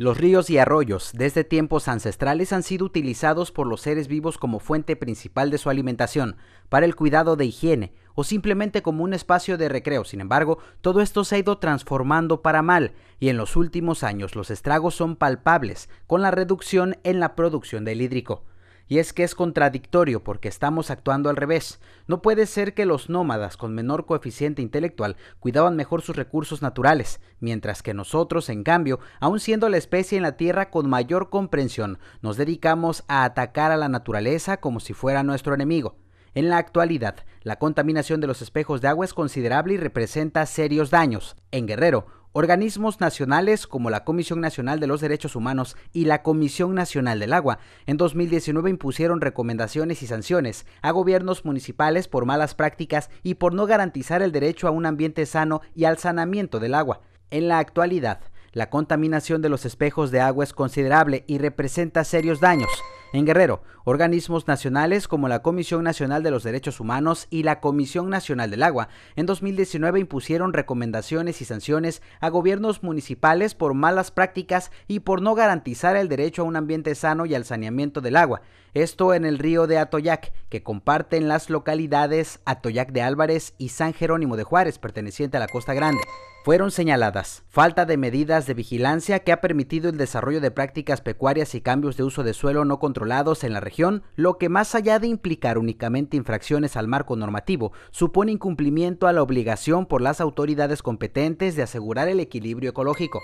Los ríos y arroyos desde este tiempos ancestrales han sido utilizados por los seres vivos como fuente principal de su alimentación, para el cuidado de higiene o simplemente como un espacio de recreo. Sin embargo, todo esto se ha ido transformando para mal y en los últimos años los estragos son palpables con la reducción en la producción del hídrico. Y es que es contradictorio porque estamos actuando al revés. No puede ser que los nómadas con menor coeficiente intelectual cuidaban mejor sus recursos naturales, mientras que nosotros, en cambio, aun siendo la especie en la Tierra con mayor comprensión, nos dedicamos a atacar a la naturaleza como si fuera nuestro enemigo. En la actualidad, la contaminación de los espejos de agua es considerable y representa serios daños. En Guerrero, organismos nacionales como la Comisión Nacional de los Derechos Humanos y la Comisión Nacional del Agua en 2019 impusieron recomendaciones y sanciones a gobiernos municipales por malas prácticas y por no garantizar el derecho a un ambiente sano y al sanamiento del agua. En la actualidad, la contaminación de los espejos de agua es considerable y representa serios daños en Guerrero, organismos nacionales como la Comisión Nacional de los Derechos Humanos y la Comisión Nacional del Agua en 2019 impusieron recomendaciones y sanciones a gobiernos municipales por malas prácticas y por no garantizar el derecho a un ambiente sano y al saneamiento del agua. Esto en el río de Atoyac, que comparten las localidades Atoyac de Álvarez y San Jerónimo de Juárez, perteneciente a la Costa Grande fueron señaladas. Falta de medidas de vigilancia que ha permitido el desarrollo de prácticas pecuarias y cambios de uso de suelo no controlados en la región, lo que más allá de implicar únicamente infracciones al marco normativo, supone incumplimiento a la obligación por las autoridades competentes de asegurar el equilibrio ecológico.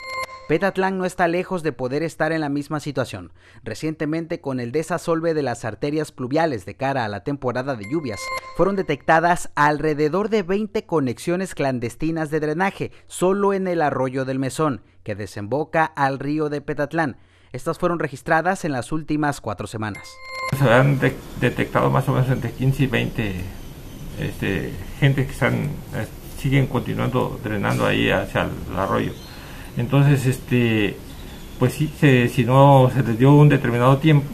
Petatlán no está lejos de poder estar en la misma situación. Recientemente, con el desasolve de las arterias pluviales de cara a la temporada de lluvias, fueron detectadas alrededor de 20 conexiones clandestinas de drenaje solo en el arroyo del Mesón, que desemboca al río de Petatlán. Estas fueron registradas en las últimas cuatro semanas. Se han detectado más o menos entre 15 y 20 este, gente que están, eh, siguen continuando drenando ahí hacia el arroyo entonces, este, pues sí, si no se les dio un determinado tiempo,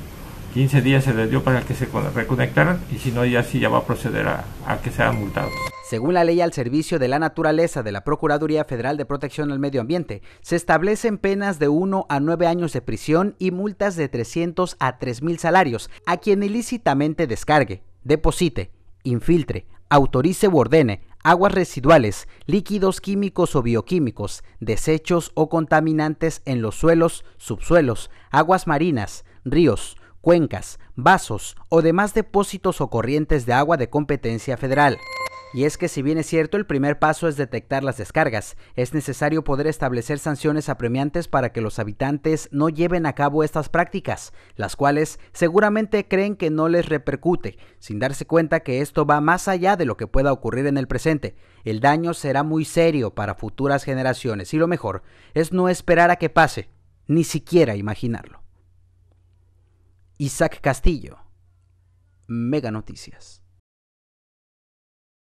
15 días se les dio para que se reconectaran y si no, ya sí ya va a proceder a, que sean multados. Según la ley al servicio de la naturaleza de la Procuraduría Federal de Protección al Medio Ambiente, se establecen penas de 1 a 9 años de prisión y multas de 300 a 3 mil salarios a quien ilícitamente descargue, deposite, infiltre, autorice u ordene, aguas residuales, líquidos químicos o bioquímicos, desechos o contaminantes en los suelos, subsuelos, aguas marinas, ríos, cuencas, vasos o demás depósitos o corrientes de agua de competencia federal. Y es que si bien es cierto, el primer paso es detectar las descargas, es necesario poder establecer sanciones apremiantes para que los habitantes no lleven a cabo estas prácticas, las cuales seguramente creen que no les repercute, sin darse cuenta que esto va más allá de lo que pueda ocurrir en el presente. El daño será muy serio para futuras generaciones y lo mejor es no esperar a que pase, ni siquiera imaginarlo. Isaac Castillo, Mega Noticias.